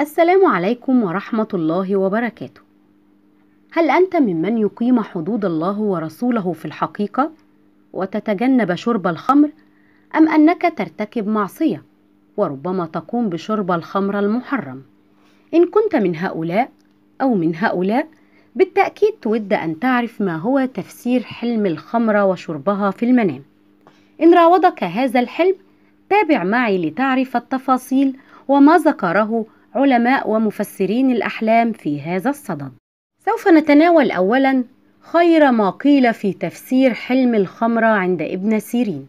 السلام عليكم ورحمة الله وبركاته. هل أنت ممن يقيم حدود الله ورسوله في الحقيقة وتتجنب شرب الخمر أم أنك ترتكب معصية وربما تقوم بشرب الخمر المحرم؟ إن كنت من هؤلاء أو من هؤلاء بالتأكيد تود أن تعرف ما هو تفسير حلم الخمر وشربها في المنام. إن راودك هذا الحلم تابع معي لتعرف التفاصيل وما ذكره علماء ومفسرين الأحلام في هذا الصدد. سوف نتناول أولاً خير ما قيل في تفسير حلم الخمرة عند ابن سيرين.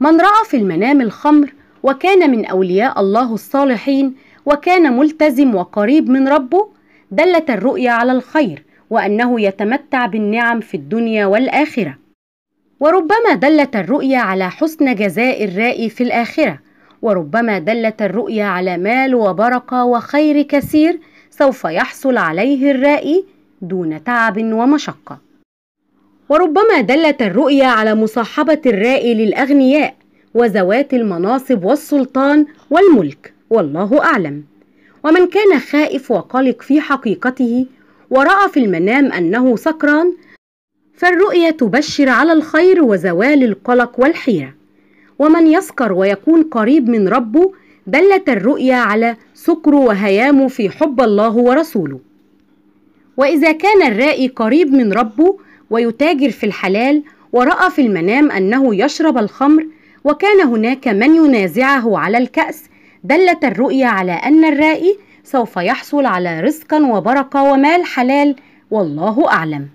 من رأى في المنام الخمر وكان من أولياء الله الصالحين وكان ملتزم وقريب من ربه دلت الرؤيا على الخير وأنه يتمتع بالنعم في الدنيا والآخرة. وربما دلت الرؤيا على حسن جزاء الرائي في الآخرة وربما دلت الرؤيا على مال وبركة وخير كثير سوف يحصل عليه الرائي دون تعب ومشقة وربما دلت الرؤيا على مصاحبة الرائي للأغنياء وذوات المناصب والسلطان والملك والله أعلم ومن كان خائف وقلق في حقيقته ورأى في المنام أنه سكران فالرؤيا تبشر على الخير وزوال القلق والحيرة ومن يسكر ويكون قريب من ربه دلت الرؤيا على سكره وهيامه في حب الله ورسوله واذا كان الرائي قريب من ربه ويتاجر في الحلال وراى في المنام انه يشرب الخمر وكان هناك من ينازعه على الكاس دلت الرؤيا على ان الرائي سوف يحصل على رزقا وبركه ومال حلال والله اعلم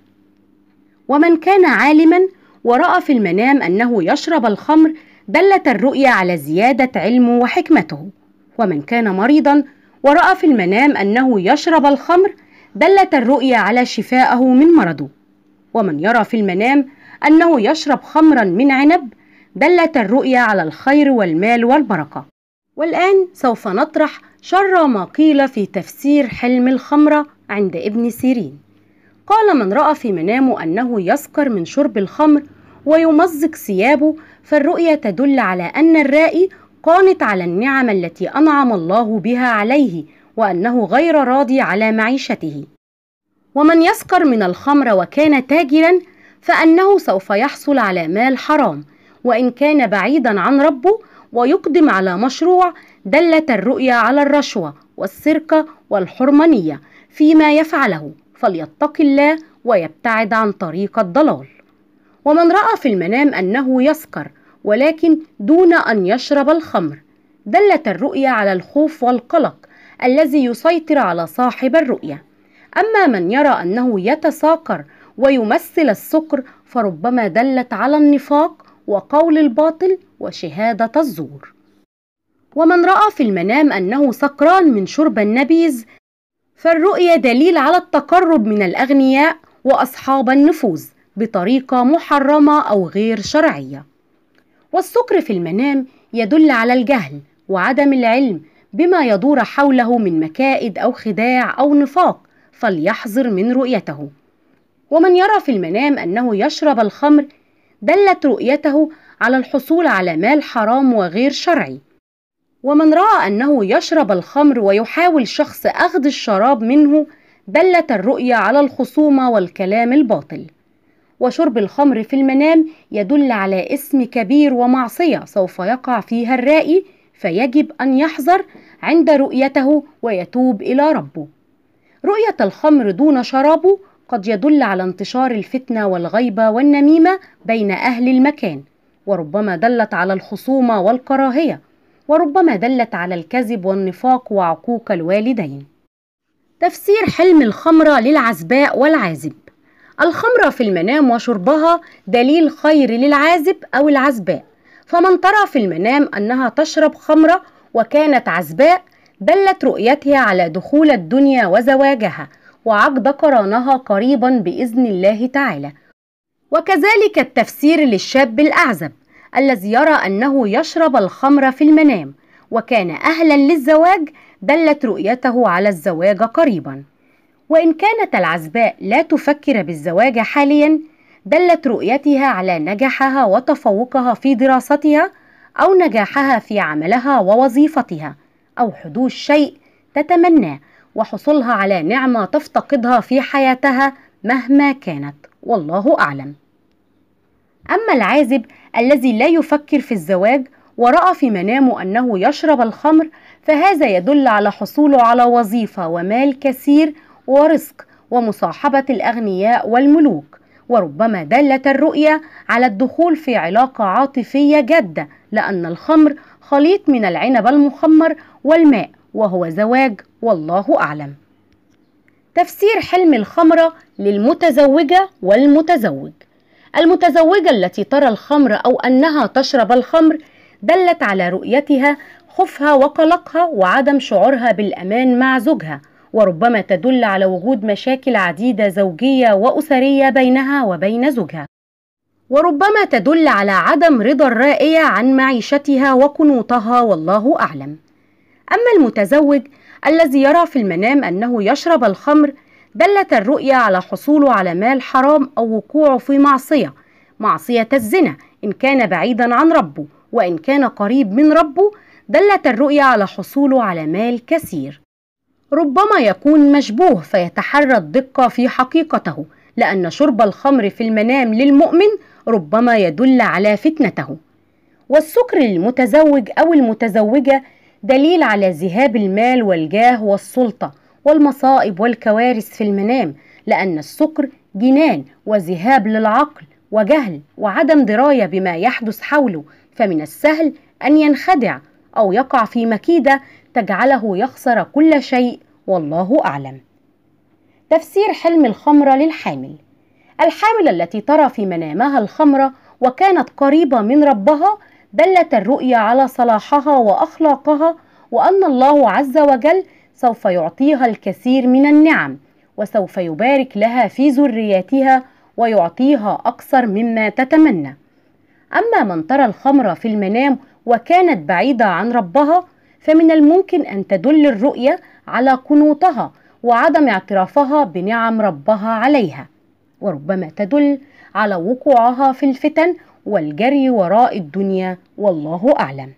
ومن كان عالما وراى في المنام انه يشرب الخمر دلت الرؤيا على زيادة علمه وحكمته ومن كان مريضا ورأى في المنام أنه يشرب الخمر دلت الرؤيا على شفائه من مرضه ومن يرى في المنام أنه يشرب خمرا من عنب دلت الرؤيا على الخير والمال والبركة والآن سوف نطرح شر ما قيل في تفسير حلم الخمرة عند ابن سيرين قال من رأى في منامه أنه يسكر من شرب الخمر ويمزق ثيابه فالرؤية تدل على أن الرائي قانت على النعم التي أنعم الله بها عليه وأنه غير راضي على معيشته ومن يسكر من الخمر وكان تاجرا فأنه سوف يحصل على مال حرام وإن كان بعيدا عن ربه ويقدم على مشروع دلت الرؤيا على الرشوة والسرقة والحرمانية فيما يفعله فليتق الله ويبتعد عن طريق الضلال ومن رأى في المنام أنه يسكر ولكن دون أن يشرب الخمر دلت الرؤيا على الخوف والقلق الذي يسيطر على صاحب الرؤيا أما من يرى أنه يتساقر ويمثل السكر فربما دلت على النفاق وقول الباطل وشهادة الزور ومن رأى في المنام أنه سكران من شرب النبيذ فالرؤيا دليل على التقرب من الأغنياء وأصحاب النفوذ بطريقة محرمة أو غير شرعية والسكر في المنام يدل على الجهل وعدم العلم بما يدور حوله من مكائد أو خداع أو نفاق فليحذر من رؤيته ومن يرى في المنام أنه يشرب الخمر دلت رؤيته على الحصول على مال حرام وغير شرعي ومن راى انه يشرب الخمر ويحاول شخص اخذ الشراب منه دلت الرؤيا على الخصومه والكلام الباطل وشرب الخمر في المنام يدل على اسم كبير ومعصية سوف يقع فيها الرائي فيجب أن يحذر عند رؤيته ويتوب إلى ربه. رؤية الخمر دون شرابه قد يدل على انتشار الفتنة والغيبة والنميمة بين أهل المكان، وربما دلت على الخصومة والكراهية، وربما دلت على الكذب والنفاق وعقوق الوالدين. تفسير حلم الخمرة للعزباء والعازب الخمرة في المنام وشربها دليل خير للعازب أو العزباء فمن ترى في المنام أنها تشرب خمرة وكانت عزباء دلت رؤيتها على دخول الدنيا وزواجها وعقد قرانها قريبا بإذن الله تعالى وكذلك التفسير للشاب الأعزب الذي يرى أنه يشرب الخمر في المنام وكان أهلا للزواج دلت رؤيته على الزواج قريبا وإن كانت العزباء لا تفكر بالزواج حاليا دلت رؤيتها على نجاحها وتفوقها في دراستها أو نجاحها في عملها ووظيفتها أو حدوث شيء تتمناه وحصولها على نعمة تفتقدها في حياتها مهما كانت والله أعلم أما العازب الذي لا يفكر في الزواج ورأى في منامه أنه يشرب الخمر فهذا يدل على حصوله على وظيفة ومال كثير ورزق ومصاحبة الأغنياء والملوك وربما دلت الرؤية على الدخول في علاقة عاطفية جادة لأن الخمر خليط من العنب المخمر والماء وهو زواج والله أعلم تفسير حلم الخمرة للمتزوجة والمتزوج المتزوجة التي ترى الخمر أو أنها تشرب الخمر دلت على رؤيتها خوفها وقلقها وعدم شعورها بالأمان مع زوجها وربما تدل على وجود مشاكل عديدة زوجية وأسرية بينها وبين زوجها وربما تدل على عدم رضا الرائية عن معيشتها وقنوطها والله أعلم أما المتزوج الذي يرى في المنام أنه يشرب الخمر دلت الرؤية على حصوله على مال حرام أو وقوعه في معصية معصية الزنا إن كان بعيدا عن ربه وإن كان قريب من ربه دلت الرؤية على حصوله على مال كثير ربما يكون مشبوه فيتحرى الدقة في حقيقته لأن شرب الخمر في المنام للمؤمن ربما يدل على فتنته والسكر للمتزوج أو المتزوجة دليل على ذهاب المال والجاه والسلطة والمصائب والكوارث في المنام لأن السكر جنان وذهاب للعقل وجهل وعدم دراية بما يحدث حوله فمن السهل أن ينخدع أو يقع في مكيدة تجعله يخسر كل شيء والله أعلم. تفسير حلم الخمرة للحامل الحامل التي ترى في منامها الخمرة وكانت قريبة من ربها دلت الرؤية على صلاحها وأخلاقها وأن الله عز وجل سوف يعطيها الكثير من النعم وسوف يبارك لها في ذرياتها ويعطيها أكثر مما تتمنى. أما من ترى الخمر في المنام وكانت بعيدة عن ربها فمن الممكن أن تدل الرؤية على قنوطها وعدم اعترافها بنعم ربها عليها وربما تدل على وقوعها في الفتن والجري وراء الدنيا والله أعلم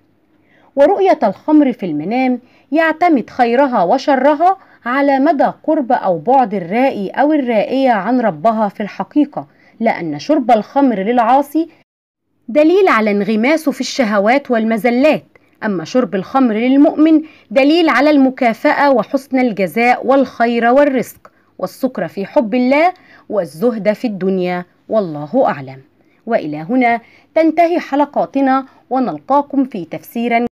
ورؤية الخمر في المنام يعتمد خيرها وشرها على مدى قرب أو بعد الرائي أو الرائية عن ربها في الحقيقة لأن شرب الخمر للعاصي دليل على انغماسه في الشهوات والمزلات أما شرب الخمر للمؤمن دليل على المكافأة وحسن الجزاء والخير والرزق والسكر في حب الله والزهد في الدنيا والله أعلم وإلى هنا تنتهي حلقاتنا ونلقاكم في تفسير